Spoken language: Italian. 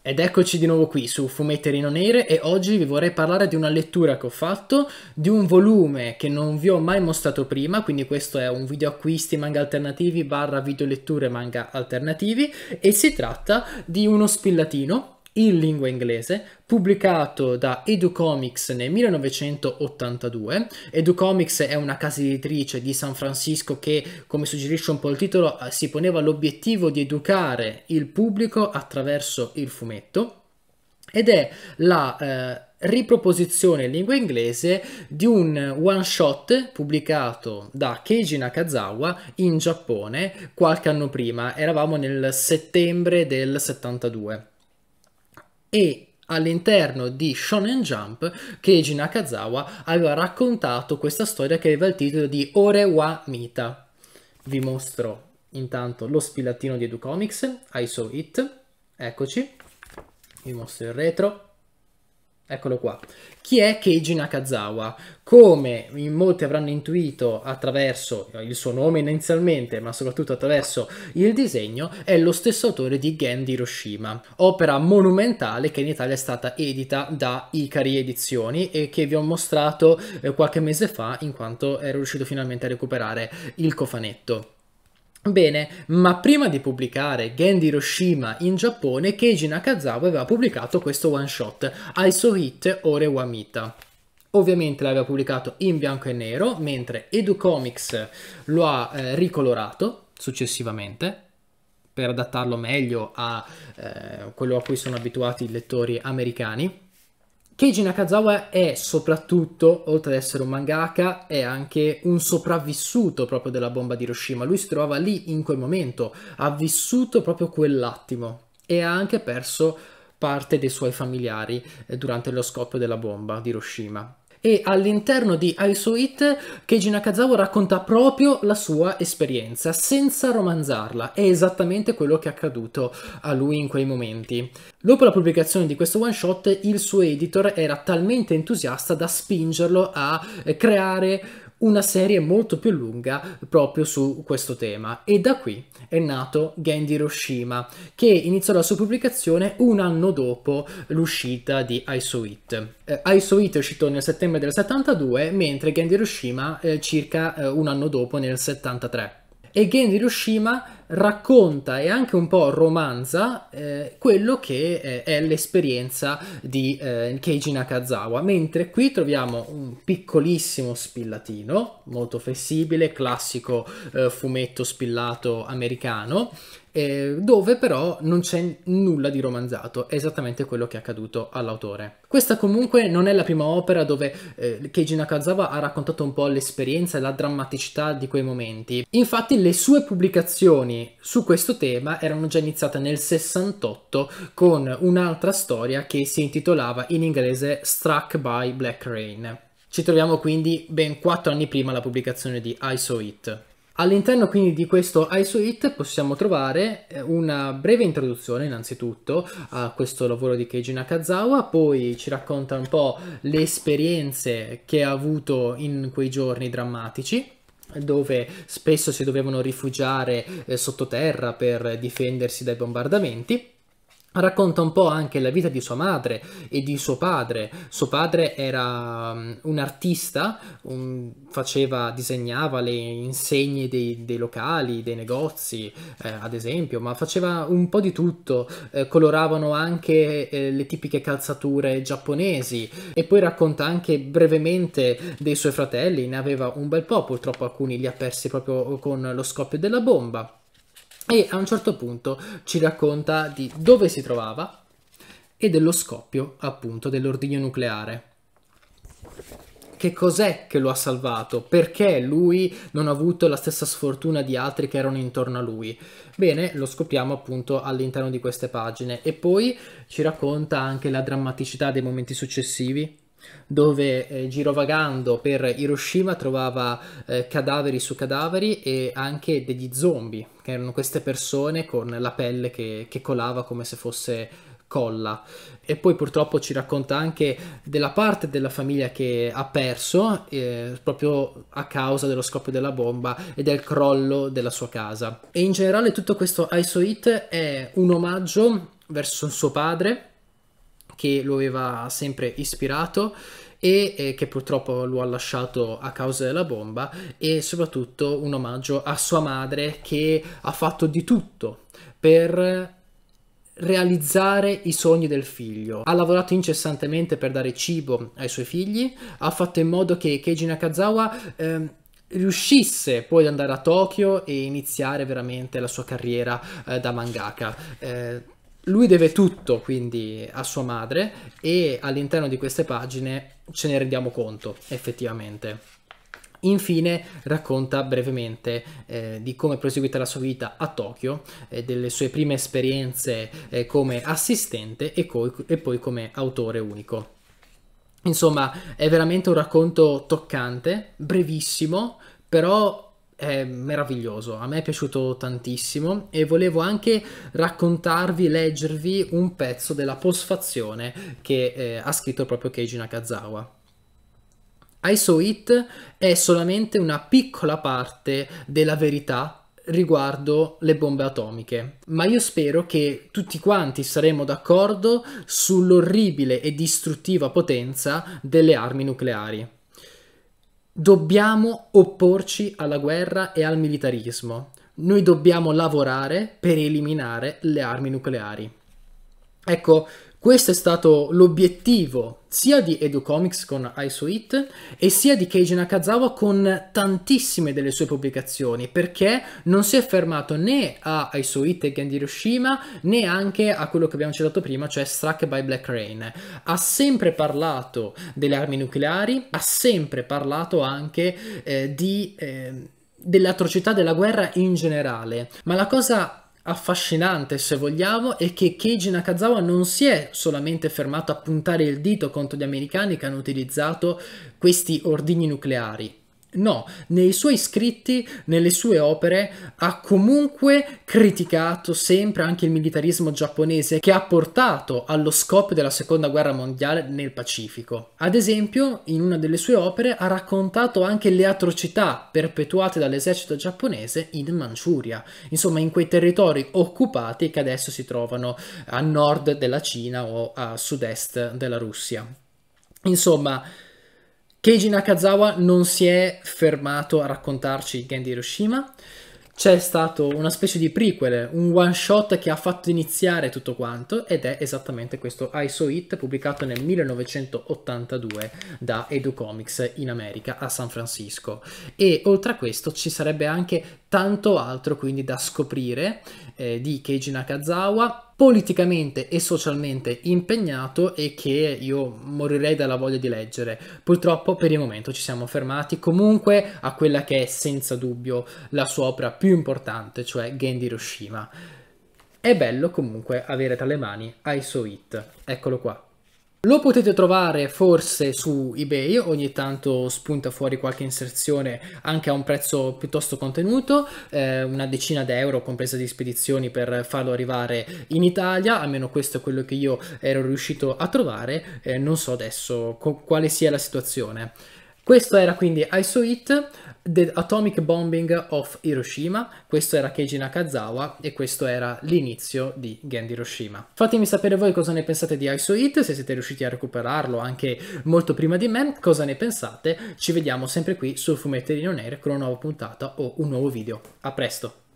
Ed eccoci di nuovo qui su Fumetterino Nere e oggi vi vorrei parlare di una lettura che ho fatto di un volume che non vi ho mai mostrato prima, quindi questo è un video acquisti manga alternativi barra video letture manga alternativi e si tratta di uno spillatino in lingua inglese, pubblicato da EduComics nel 1982. EduComics è una casa editrice di San Francisco che, come suggerisce un po' il titolo, eh, si poneva l'obiettivo di educare il pubblico attraverso il fumetto ed è la... Eh, riproposizione in lingua inglese di un one shot pubblicato da Keiji Nakazawa in Giappone qualche anno prima, eravamo nel settembre del 72 e all'interno di Shonen Jump Keiji Nakazawa aveva raccontato questa storia che aveva il titolo di Ore wa Mita. Vi mostro intanto lo spilattino di EduComics, I Saw It, eccoci, vi mostro il retro, Eccolo qua. Chi è Keiji Nakazawa? Come in molti avranno intuito attraverso il suo nome inizialmente, ma soprattutto attraverso il disegno, è lo stesso autore di Gen di Hiroshima, opera monumentale che in Italia è stata edita da Icari Edizioni e che vi ho mostrato eh, qualche mese fa in quanto ero riuscito finalmente a recuperare il cofanetto. Bene, ma prima di pubblicare Gendy Hiroshima in Giappone, Keiji Nakazawa aveva pubblicato questo one shot, I Aiso Hit Ore Wamita. Ovviamente l'aveva pubblicato in bianco e nero, mentre EduComics lo ha eh, ricolorato successivamente, per adattarlo meglio a eh, quello a cui sono abituati i lettori americani. Keiji Nakazawa è soprattutto, oltre ad essere un mangaka, è anche un sopravvissuto proprio della bomba di Hiroshima. Lui si trovava lì in quel momento, ha vissuto proprio quell'attimo e ha anche perso parte dei suoi familiari eh, durante lo scoppio della bomba di Hiroshima e all'interno di IT Keiji Nakazawa racconta proprio la sua esperienza senza romanzarla, è esattamente quello che è accaduto a lui in quei momenti. Dopo la pubblicazione di questo one shot il suo editor era talmente entusiasta da spingerlo a creare una serie molto più lunga proprio su questo tema e da qui è nato Genji Hiroshima che iniziò la sua pubblicazione un anno dopo l'uscita di I Saw Eh, I Saw è uscito nel settembre del 72 mentre Genji Hiroshima eh, circa eh, un anno dopo nel 73 e Genji Hiroshima racconta e anche un po' romanza eh, quello che eh, è l'esperienza di eh, Keiji Nakazawa, mentre qui troviamo un piccolissimo spillatino, molto flessibile, classico eh, fumetto spillato americano, eh, dove però non c'è nulla di romanzato, è esattamente quello che è accaduto all'autore. Questa comunque non è la prima opera dove eh, Keiji Nakazawa ha raccontato un po' l'esperienza e la drammaticità di quei momenti. Infatti le sue pubblicazioni su questo tema erano già iniziate nel 68 con un'altra storia che si intitolava in inglese Struck by Black Rain. Ci troviamo quindi ben 4 anni prima la pubblicazione di I Saw It. All'interno quindi di questo I Saw It possiamo trovare eh, una breve introduzione innanzitutto a questo lavoro di Keiji Nakazawa, poi ci racconta un po' le esperienze che ha avuto in quei giorni drammatici, dove spesso si dovevano rifugiare eh, sottoterra per difendersi dai bombardamenti Racconta un po' anche la vita di sua madre e di suo padre. Suo padre era mm, un artista, un, faceva, disegnava le insegne dei, dei locali, dei negozi, eh, ad esempio, ma faceva un po' di tutto. Eh, coloravano anche eh, le tipiche calzature giapponesi e poi racconta anche brevemente dei suoi fratelli, ne aveva un bel po', purtroppo alcuni li ha persi proprio con lo scoppio della bomba e a un certo punto ci racconta di dove si trovava e dello scoppio appunto dell'ordigno nucleare. Che cos'è che lo ha salvato? Perché lui non ha avuto la stessa sfortuna di altri che erano intorno a lui? Bene, lo scopriamo appunto all'interno di queste pagine e poi ci racconta anche la drammaticità dei momenti successivi dove eh, girovagando per Hiroshima trovava eh, cadaveri su cadaveri e anche degli zombie, che erano queste persone con la pelle che, che colava come se fosse colla. E poi purtroppo ci racconta anche della parte della famiglia che ha perso eh, proprio a causa dello scoppio della bomba e del crollo della sua casa. E in generale tutto questo iso It è un omaggio verso suo padre che lo aveva sempre ispirato e eh, che purtroppo lo ha lasciato a causa della bomba e soprattutto un omaggio a sua madre che ha fatto di tutto per realizzare i sogni del figlio. Ha lavorato incessantemente per dare cibo ai suoi figli, ha fatto in modo che Keiji Nakazawa ehm, riuscisse poi ad andare a Tokyo e iniziare veramente la sua carriera eh, da mangaka. Eh, lui deve tutto quindi a sua madre e all'interno di queste pagine ce ne rendiamo conto effettivamente. Infine racconta brevemente eh, di come è proseguita la sua vita a Tokyo, eh, delle sue prime esperienze eh, come assistente e, e poi come autore unico. Insomma, è veramente un racconto toccante, brevissimo, però è meraviglioso, a me è piaciuto tantissimo e volevo anche raccontarvi, leggervi un pezzo della posfazione che eh, ha scritto proprio Keiji Nakazawa. I Saw It è solamente una piccola parte della verità riguardo le bombe atomiche. Ma io spero che tutti quanti saremo d'accordo sull'orribile e distruttiva potenza delle armi nucleari dobbiamo opporci alla guerra e al militarismo. Noi dobbiamo lavorare per eliminare le armi nucleari. Ecco, questo è stato l'obiettivo sia di EduComics con iSuite e sia di Keiji Nakazawa con tantissime delle sue pubblicazioni perché non si è fermato né a iSuite e Gandhi Hiroshima né anche a quello che abbiamo citato prima cioè Struck by Black Rain ha sempre parlato delle armi nucleari ha sempre parlato anche eh, di, eh, dell'atrocità della guerra in generale ma la cosa affascinante se vogliamo è che Keiji Nakazawa non si è solamente fermato a puntare il dito contro gli americani che hanno utilizzato questi ordigni nucleari, No, nei suoi scritti, nelle sue opere, ha comunque criticato sempre anche il militarismo giapponese che ha portato allo scoppio della seconda guerra mondiale nel Pacifico. Ad esempio, in una delle sue opere ha raccontato anche le atrocità perpetuate dall'esercito giapponese in Manciuria, insomma in quei territori occupati che adesso si trovano a nord della Cina o a sud-est della Russia. Insomma, Keiji Nakazawa non si è fermato a raccontarci il Hiroshima, c'è stato una specie di prequel, un one shot che ha fatto iniziare tutto quanto ed è esattamente questo I Saw It pubblicato nel 1982 da Edu Comics in America a San Francisco e oltre a questo ci sarebbe anche tanto altro quindi da scoprire eh, di Keiji Nakazawa, politicamente e socialmente impegnato e che io morirei dalla voglia di leggere. Purtroppo per il momento ci siamo fermati comunque a quella che è senza dubbio la sua opera più importante, cioè Genji Hiroshima. È bello comunque avere tra le mani I So It. Eccolo qua. Lo potete trovare forse su eBay, ogni tanto spunta fuori qualche inserzione anche a un prezzo piuttosto contenuto, eh, una decina d'euro compresa di spedizioni per farlo arrivare in Italia, almeno questo è quello che io ero riuscito a trovare, eh, non so adesso quale sia la situazione. Questo era quindi ISO IT, The Atomic Bombing of Hiroshima, questo era Keiji Nakazawa e questo era l'inizio di Gandhi Hiroshima. Fatemi sapere voi cosa ne pensate di ISO It, se siete riusciti a recuperarlo anche molto prima di me, cosa ne pensate, ci vediamo sempre qui su Fumetterino Nero con una nuova puntata o un nuovo video. A presto!